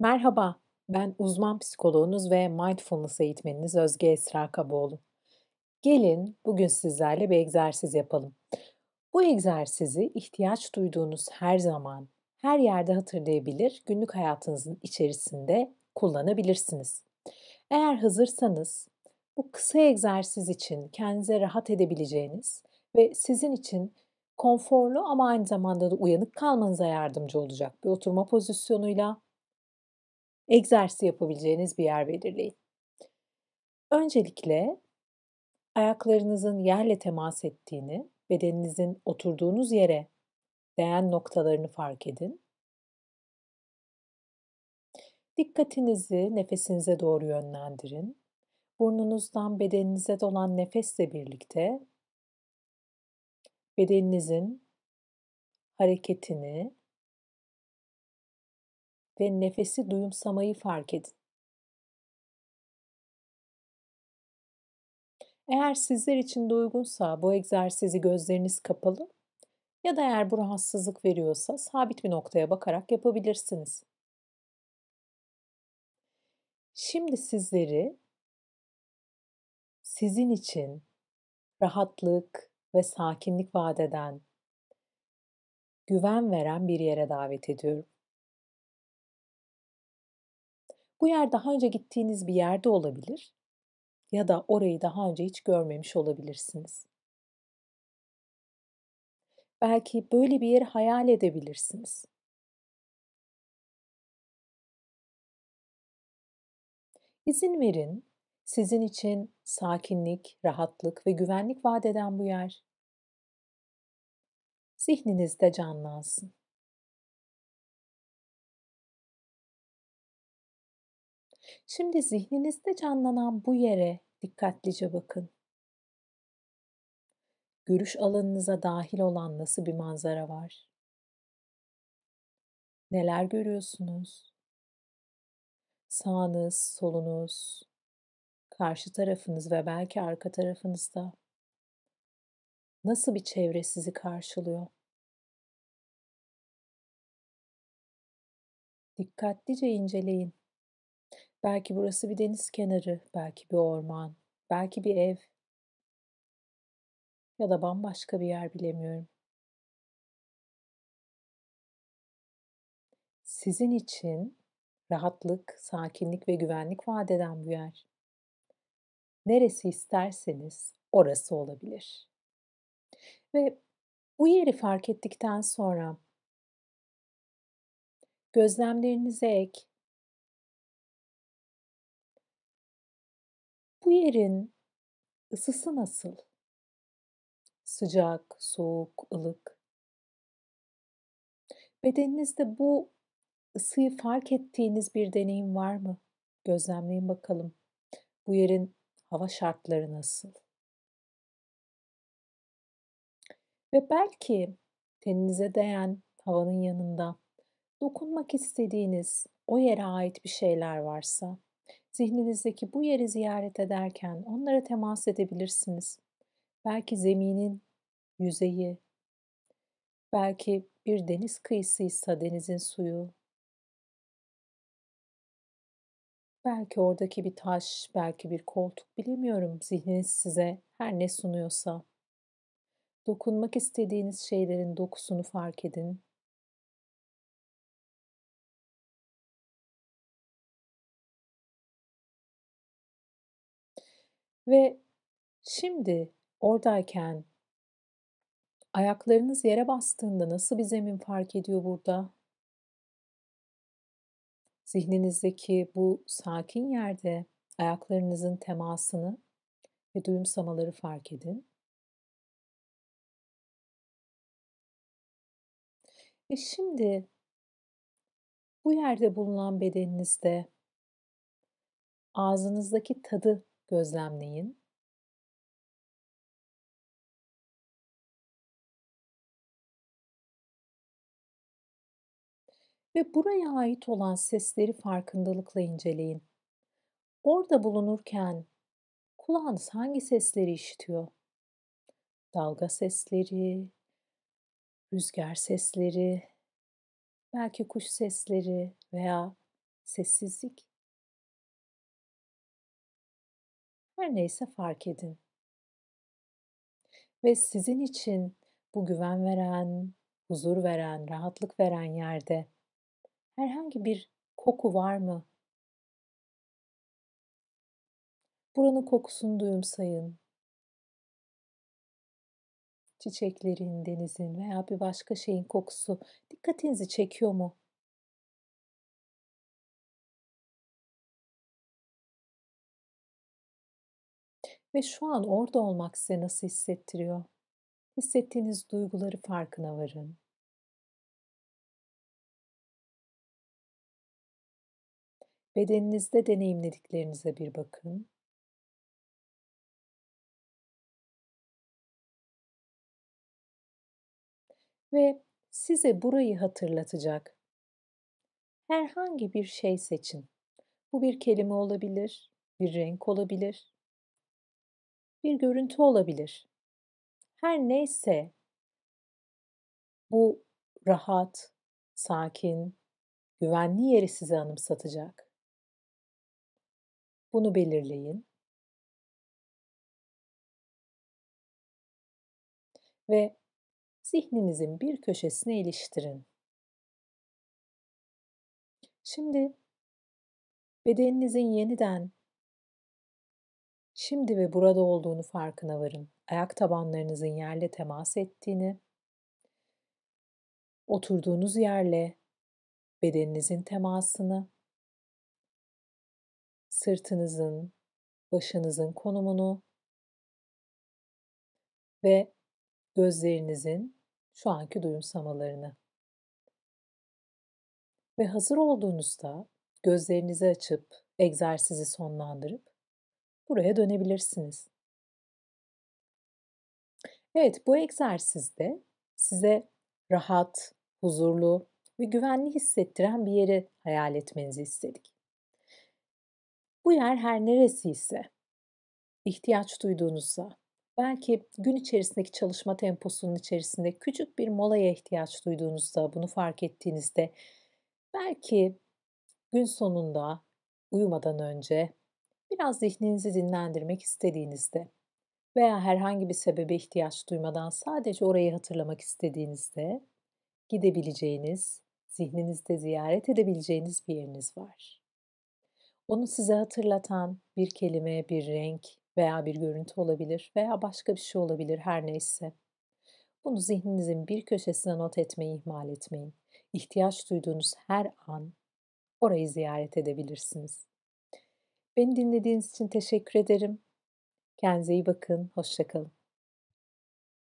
Merhaba, ben uzman psikoloğunuz ve mindfulness eğitmeniniz Özge Esra Kaboğlu. Gelin bugün sizlerle bir egzersiz yapalım. Bu egzersizi ihtiyaç duyduğunuz her zaman, her yerde hatırlayabilir, günlük hayatınızın içerisinde kullanabilirsiniz. Eğer hazırsanız bu kısa egzersiz için kendinize rahat edebileceğiniz ve sizin için konforlu ama aynı zamanda da uyanık kalmanıza yardımcı olacak bir oturma pozisyonuyla egzersiz yapabileceğiniz bir yer belirleyin. Öncelikle ayaklarınızın yerle temas ettiğini, bedeninizin oturduğunuz yere değen noktalarını fark edin. Dikkatinizi nefesinize doğru yönlendirin. Burnunuzdan bedeninize dolan nefesle birlikte bedeninizin hareketini ve nefesi duyumsamayı fark edin. Eğer sizler için de uygunsa bu egzersizi gözleriniz kapalı ya da eğer bu rahatsızlık veriyorsa sabit bir noktaya bakarak yapabilirsiniz. Şimdi sizleri sizin için rahatlık ve sakinlik vaat eden, güven veren bir yere davet ediyorum. Bu yer daha önce gittiğiniz bir yerde olabilir ya da orayı daha önce hiç görmemiş olabilirsiniz. Belki böyle bir yeri hayal edebilirsiniz. İzin verin sizin için sakinlik, rahatlık ve güvenlik vaat eden bu yer zihninizde canlansın. Şimdi zihninizde canlanan bu yere dikkatlice bakın. Görüş alanınıza dahil olan nasıl bir manzara var? Neler görüyorsunuz? Sağınız, solunuz, karşı tarafınız ve belki arka tarafınızda nasıl bir çevre sizi karşılıyor? Dikkatlice inceleyin. Belki burası bir deniz kenarı, belki bir orman, belki bir ev ya da bambaşka bir yer bilemiyorum. Sizin için rahatlık, sakinlik ve güvenlik vaat eden bu yer. Neresi isterseniz orası olabilir. Ve bu yeri fark ettikten sonra gözlemlerinize ek Bu yerin ısısı nasıl? Sıcak, soğuk, ılık. Bedeninizde bu ısıyı fark ettiğiniz bir deneyim var mı? Gözlemleyin bakalım. Bu yerin hava şartları nasıl? Ve belki teninize değen havanın yanında dokunmak istediğiniz o yere ait bir şeyler varsa Zihninizdeki bu yeri ziyaret ederken onlara temas edebilirsiniz. Belki zeminin yüzeyi, belki bir deniz kıyısıysa denizin suyu, belki oradaki bir taş, belki bir koltuk bilemiyorum zihniniz size her ne sunuyorsa. Dokunmak istediğiniz şeylerin dokusunu fark edin. Ve şimdi oradayken ayaklarınız yere bastığında nasıl bir zemin fark ediyor burada? Zihninizdeki bu sakin yerde ayaklarınızın temasını ve duyumsamaları fark edin. Ve şimdi bu yerde bulunan bedeninizde ağzınızdaki tadı gözlemleyin. Ve buraya ait olan sesleri farkındalıkla inceleyin. Orada bulunurken kulağınız hangi sesleri işitiyor? Dalga sesleri, rüzgar sesleri, belki kuş sesleri veya sessizlik. Her neyse fark edin. Ve sizin için bu güven veren, huzur veren, rahatlık veren yerde herhangi bir koku var mı? Buranın kokusunu duyumsayın. Çiçeklerin, denizin veya bir başka şeyin kokusu dikkatinizi çekiyor mu? ve şu an orada olmak size nasıl hissettiriyor? Hissettiğiniz duyguları farkına varın. Bedeninizde deneyimlediklerinize bir bakın. Ve size burayı hatırlatacak herhangi bir şey seçin. Bu bir kelime olabilir, bir renk olabilir, bir görüntü olabilir. Her neyse bu rahat, sakin, güvenli yeri size anımsatacak. Bunu belirleyin. Ve zihninizin bir köşesine iliştirin. Şimdi bedeninizin yeniden şimdi ve burada olduğunu farkına varın. Ayak tabanlarınızın yerle temas ettiğini, oturduğunuz yerle bedeninizin temasını, sırtınızın, başınızın konumunu ve gözlerinizin şu anki duyumsamalarını. Ve hazır olduğunuzda gözlerinizi açıp egzersizi sonlandırıp buraya dönebilirsiniz. Evet, bu egzersizde size rahat, huzurlu ve güvenli hissettiren bir yeri hayal etmenizi istedik. Bu yer her neresi ise, ihtiyaç duyduğunuzda, belki gün içerisindeki çalışma temposunun içerisinde küçük bir molaya ihtiyaç duyduğunuzda, bunu fark ettiğinizde, belki gün sonunda uyumadan önce biraz zihninizi dinlendirmek istediğinizde veya herhangi bir sebebe ihtiyaç duymadan sadece orayı hatırlamak istediğinizde gidebileceğiniz, zihninizde ziyaret edebileceğiniz bir yeriniz var. Onu size hatırlatan bir kelime, bir renk veya bir görüntü olabilir veya başka bir şey olabilir her neyse. Bunu zihninizin bir köşesine not etmeyi ihmal etmeyin. İhtiyaç duyduğunuz her an orayı ziyaret edebilirsiniz. Beni dinlediğiniz için teşekkür ederim. Kendinize iyi bakın. Hoşçakalın.